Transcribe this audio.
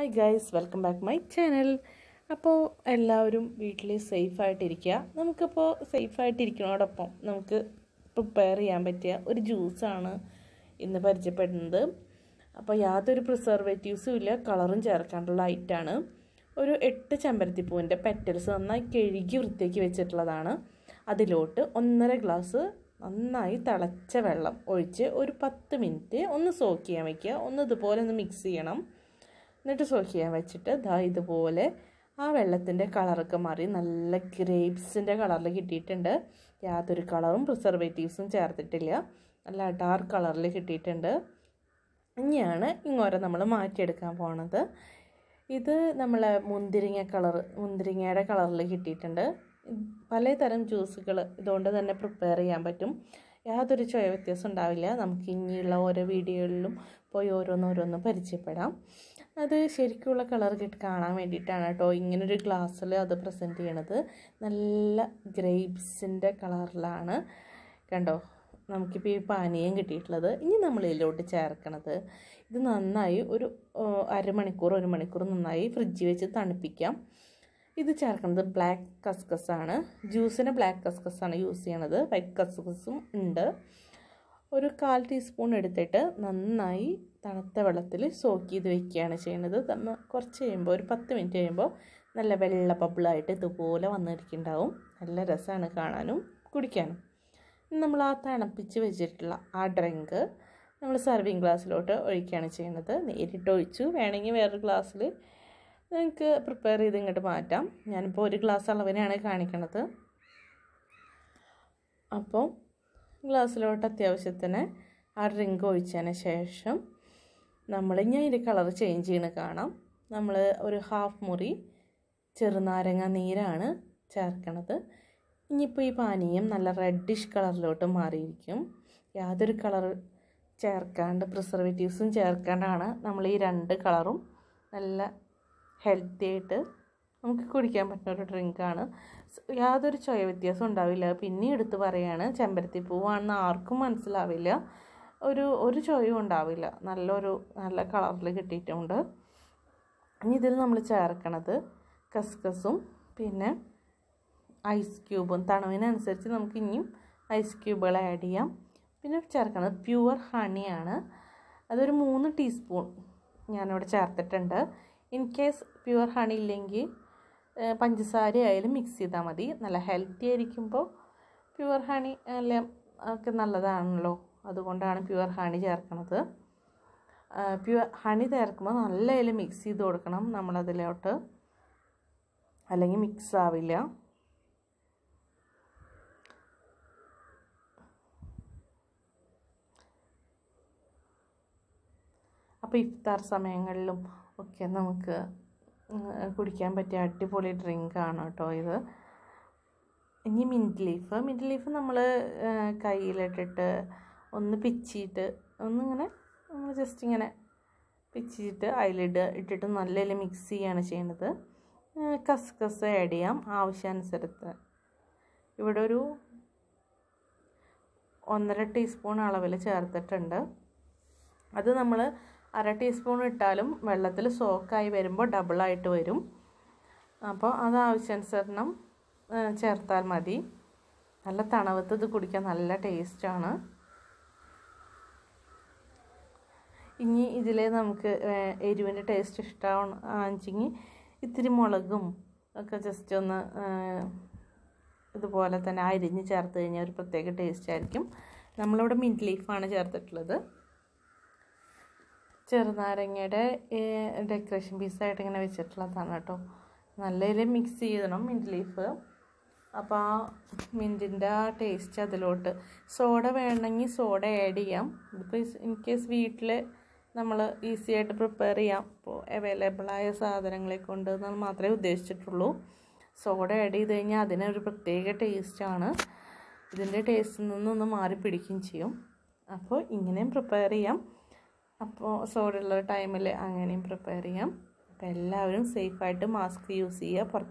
hi guys welcome back my channel അപ്പോൾ എല്ലാവരും വീട്ടിൽ സേഫായിട്ടിരിക്കുക നമുക്കിപ്പോൾ സേഫായിട്ടിരിക്കണോടൊപ്പം നമുക്ക് പ്രിപ്പയർ ചെയ്യാൻ പറ്റിയ ഒരു ജ്യൂസാണ് ഇന്ന് പരിചയപ്പെടുന്നത് അപ്പോൾ യാതൊരു പ്രിസർവേറ്റീവ്സും ഇല്ല കളറും ചേർക്കാനുള്ള ഐറ്റാണ് ഒരു എട്ട് ചെമ്പരത്തിപ്പൂവിൻ്റെ പെറ്റൽസ് നന്നായി കഴുകി വൃത്തിയാക്കി വെച്ചിട്ടുള്ളതാണ് അതിലോട്ട് ഒന്നര ഗ്ലാസ് നന്നായി തിളച്ച വെള്ളം ഒഴിച്ച് ഒരു പത്ത് മിനിറ്റ് ഒന്ന് സോക്ക് ചെയ്യാൻ വയ്ക്കുക ഒന്ന് ഇതുപോലെ ഒന്ന് മിക്സ് ചെയ്യണം എന്നിട്ട് സോക്ക് ചെയ്യാൻ വെച്ചിട്ട് ദാ ഇതുപോലെ ആ വെള്ളത്തിൻ്റെ കളറൊക്കെ മാറി നല്ല ഗ്രേപ്സിൻ്റെ കളറിൽ കിട്ടിയിട്ടുണ്ട് യാതൊരു കളറും പ്രിസർവേറ്റീവ്സും ചേർത്തിട്ടില്ല നല്ല ഡാർക്ക് കളറിൽ കിട്ടിയിട്ടുണ്ട് ഇനിയാണ് ഇങ്ങോരെ നമ്മൾ മാറ്റിയെടുക്കാൻ പോണത് ഇത് നമ്മളെ മുന്തിരിങ്ങ കളർ മുന്തിരിങ്ങയുടെ കളറിൽ കിട്ടിയിട്ടുണ്ട് പലതരം ജ്യൂസുകൾ ഇതുകൊണ്ട് തന്നെ പ്രിപ്പയർ ചെയ്യാൻ പറ്റും യാതൊരു ചുയ വ്യത്യാസം ഉണ്ടാവില്ല നമുക്ക് ഇനിയുള്ള ഓരോ വീഡിയോകളിലും പോയി ഓരോന്നോരോന്ന് പരിചയപ്പെടാം അത് ശരിക്കുള്ള കളർ കിട്ടി കാണാൻ വേണ്ടിയിട്ടാണ് കേട്ടോ ഇങ്ങനൊരു ഗ്ലാസ്സിൽ അത് പ്രസൻറ്റ് ചെയ്യണത് നല്ല ഗ്രേപ്സിൻ്റെ കളറിലാണ് കണ്ടോ നമുക്കിപ്പോൾ ഈ പാനീയം കിട്ടിയിട്ടുള്ളത് ഇനി നമ്മൾ ഇതിലോട്ട് ചേർക്കണത് ഇത് നന്നായി ഒരു അരമണിക്കൂർ ഒരു മണിക്കൂർ നന്നായി ഫ്രിഡ്ജിൽ വെച്ച് തണുപ്പിക്കാം ഇത് ചേർക്കുന്നത് ബ്ലാക്ക് കസ്കസാണ് ജ്യൂസിന് ബ്ലാക്ക് കസ്കസാണ് യൂസ് ചെയ്യണത് വൈറ്റ് കസ്കസും ഉണ്ട് ഒരു കാൽ ടീസ്പൂൺ എടുത്തിട്ട് നന്നായി തണുത്ത വെള്ളത്തിൽ സോക്ക് ചെയ്ത് വെക്കുകയാണ് ചെയ്യുന്നത് കുറച്ച് കഴിയുമ്പോൾ ഒരു പത്ത് മിനിറ്റ് കഴിയുമ്പോൾ നല്ല വെള്ള ബബിളായിട്ട് ഇതുപോലെ വന്നിരിക്കുന്നുണ്ടാവും നല്ല രസമാണ് കാണാനും കുടിക്കാനും നമ്മൾ ആ തണുപ്പിച്ച് വെച്ചിട്ടുള്ള ആ ഡ്രിങ്ക് നമ്മൾ സർവിങ് ഗ്ലാസ്സിലോട്ട് ഒഴിക്കുകയാണ് ചെയ്യുന്നത് നേരിട്ട് ഒഴിച്ചു വേണമെങ്കിൽ വേറൊരു ഗ്ലാസ്സിൽ നിങ്ങൾക്ക് പ്രിപ്പയർ ചെയ്ത് ഇങ്ങോട്ട് മാറ്റാം ഞാനിപ്പോൾ ഒരു ഗ്ലാസ് അളവിനാണ് കാണിക്കണത് അപ്പോൾ ഗ്ലാസ്സിലോട്ട് അത്യാവശ്യത്തിന് ആ ഡ്രിങ്ക് ഒഴിച്ചതിന് ശേഷം നമ്മൾ ഞാൻ ഇതിൻ്റെ കളർ ചേഞ്ച് ചെയ്യണ കാണാം നമ്മൾ ഒരു ഹാഫ് മുറി ചെറുനാരങ്ങ നീരാണ് ചേർക്കണത് ഇനിയിപ്പോൾ ഈ പാനീയം നല്ല റെഡിഷ് കളറിലോട്ട് മാറിയിരിക്കും യാതൊരു കളർ ചേർക്കാണ്ട് പ്രിസർവേറ്റീവ്സും ചേർക്കാണ്ടാണ് നമ്മൾ ഈ രണ്ട് കളറും നല്ല ഹെൽത്തി ആയിട്ട് നമുക്ക് കുടിക്കാൻ പറ്റുന്ന ഒരു ഡ്രിങ്കാണ് യാതൊരു ചുയ വ്യത്യാസം ഉണ്ടാവില്ല പിന്നെ എടുത്ത് പറയുകയാണ് ചെമ്പരത്തി പൂവാണെന്ന് ആർക്കും മനസ്സിലാവില്ല ഒരു ഒരു ചുയയും ഉണ്ടാവില്ല നല്ലൊരു നല്ല കളറിൽ കിട്ടിയിട്ടുണ്ട് ഇനി ഇതിൽ നമ്മൾ ചേർക്കണത് കസ്കസും പിന്നെ ഐസ് ക്യൂബും തണുവിനനുസരിച്ച് നമുക്ക് ഇനിയും ഐസ് ക്യൂബുകൾ ആഡ് ചെയ്യാം പിന്നെ ചേർക്കുന്നത് പ്യുവർ ഹണിയാണ് അതൊരു മൂന്ന് ടീസ്പൂൺ ഞാനിവിടെ ചേർത്തിട്ടുണ്ട് ഇൻ കേസ് പ്യുവർ ഹണി ഇല്ലെങ്കിൽ പഞ്ചസാര ആയാലും മിക്സ് ചെയ്താൽ മതി നല്ല ഹെൽത്തി ആയിരിക്കുമ്പോൾ പ്യുവർ ഹണി എല്ലാം ഒക്കെ നല്ലതാണല്ലോ അതുകൊണ്ടാണ് പ്യുവർ ഹണി ചേർക്കുന്നത് പ്യുവർ ഹണി ചേർക്കുമ്പോൾ നല്ല അതിൽ മിക്സ് ചെയ്ത് കൊടുക്കണം നമ്മളതിലോട്ട് അല്ലെങ്കിൽ മിക്സ് ആവില്ല അപ്പോൾ ഇഫ്താർ സമയങ്ങളിലും ഒക്കെ നമുക്ക് കുടിക്കാൻ പറ്റിയ അടിപൊളി ഡ്രിങ്കാണ് കേട്ടോ ഇത് ഇനി മിൻറ്റ് ലീഫ് മിൻറ്റ് ലീഫ് നമ്മൾ കയ്യിലിട്ടിട്ട് ഒന്ന് പിച്ചിയിട്ട് ഒന്നിങ്ങനെ നമ്മൾ ജസ്റ്റ് ഇങ്ങനെ പിച്ചിയിട്ട് അതിലിട്ട് ഇട്ടിട്ട് നല്ല മിക്സ് ചെയ്യാണ് ചെയ്യേണ്ടത് കസ്കസ് ആഡ് ചെയ്യാം ആവശ്യാനുസരത്ത് ഇവിടെ ഒരു ഒന്നര ടീസ്പൂൺ അളവിൽ ചേർത്തിട്ടുണ്ട് അത് നമ്മൾ അര ടീസ്പൂൺ ഇട്ടാലും വെള്ളത്തിൽ സോക്കായി വരുമ്പോൾ ഡബിളായിട്ട് വരും അപ്പോൾ അത് ആവശ്യാനുസരണം ചേർത്താൽ മതി നല്ല തണവത്ത് ഇത് കുടിക്കാൻ നല്ല ടേസ്റ്റാണ് ഇനി ഇതിൽ നമുക്ക് എരിവിൻ്റെ ടേസ്റ്റ് ഇഷ്ടമാണെങ്കിൽ ഇത്തിരി മുളകും ഒക്കെ ജസ്റ്റ് ഒന്ന് ഇതുപോലെ തന്നെ അരിഞ്ഞ് ചേർത്ത് കഴിഞ്ഞാൽ ഒരു പ്രത്യേക ടേസ്റ്റ് ആയിരിക്കും നമ്മളിവിടെ മിൻറ്റ് ലീഫാണ് ചേർത്തിട്ടുള്ളത് ചെറുനാരങ്ങയുടെ ഡെക്കറേഷൻ പീസായിട്ട് ഇങ്ങനെ വെച്ചിട്ടുള്ളതാണ് കേട്ടോ നല്ലതിൽ മിക്സ് ചെയ്യണം മിൻറ്റ് ലീഫ് അപ്പോൾ ആ മിൻറ്റിൻ്റെ ആ ടേസ്റ്റ് അതിലോട്ട് സോഡ വേണമെങ്കിൽ സോഡ ആഡ് ചെയ്യാം ഇതിപ്പോൾ ഇൻ കേസ് വീട്ടിൽ നമ്മൾ ഈസി ആയിട്ട് പ്രിപ്പയർ ചെയ്യാം അപ്പോൾ അവൈലബിളായ സാധനങ്ങളെ കൊണ്ട് നമ്മൾ മാത്രമേ ഉദ്ദേശിച്ചിട്ടുള്ളൂ സോഡ ആഡ് ചെയ്ത് കഴിഞ്ഞാൽ അതിനൊരു പ്രത്യേക ടേസ്റ്റാണ് ഇതിൻ്റെ ടേസ്റ്റിൽ നിന്നൊന്ന് മാറി പിടിക്കുകയും ചെയ്യും അപ്പോൾ ഇങ്ങനെയും പ്രിപ്പയർ ചെയ്യാം അപ്പോൾ സോഡുള്ള ടൈമിൽ അങ്ങനെയും പ്രിപ്പയർ ചെയ്യാം അപ്പോൾ എല്ലാവരും സേഫായിട്ട് മാസ്ക് യൂസ് ചെയ്യുക പുറത്ത്